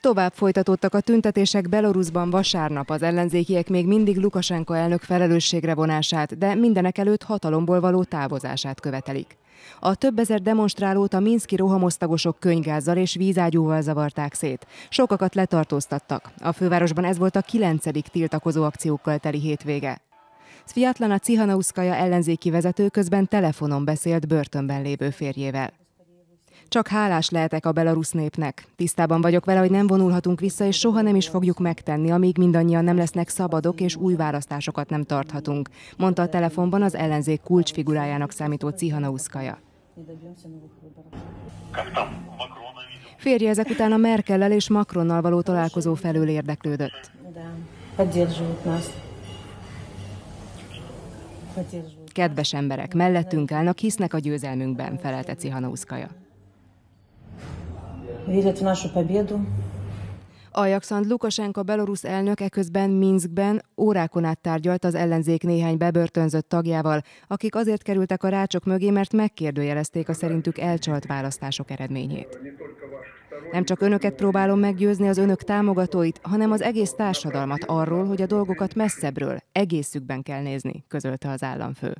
Tovább folytatódtak a tüntetések Belarusban vasárnap. Az ellenzékiek még mindig Lukasenko elnök felelősségre vonását, de mindenek előtt hatalomból való távozását követelik. A több ezer demonstrálót a minszki rohamosztagosok könygázzal és vízágyúval zavarták szét. Sokakat letartóztattak. A fővárosban ez volt a kilencedik tiltakozó akciókkal teli hétvége. Sviatlana Cihanauszkaja ellenzéki vezető közben telefonon beszélt börtönben lévő férjével. Csak hálás lehetek a belarusz népnek. Tisztában vagyok vele, hogy nem vonulhatunk vissza, és soha nem is fogjuk megtenni, amíg mindannyian nem lesznek szabadok, és új választásokat nem tarthatunk, mondta a telefonban az ellenzék kulcsfigurájának számító Cihanauszkaja. Férje ezek után a Merkellel és Macronnal való találkozó felől érdeklődött. Kedves emberek, mellettünk állnak, hisznek a győzelmünkben, felelte Cihanauszkaja верят в нашу победу. Aljakszand Lukasenka belorusz elnök eközben Minskben órákon át tárgyalt az ellenzék néhány bebörtönzött tagjával, akik azért kerültek a rácsok mögé, mert megkérdőjelezték a szerintük elcsalt választások eredményét. Nem csak önöket próbálom meggyőzni, az önök támogatóit, hanem az egész társadalmat arról, hogy a dolgokat messzebbről, egészükben kell nézni, közölte az államfő.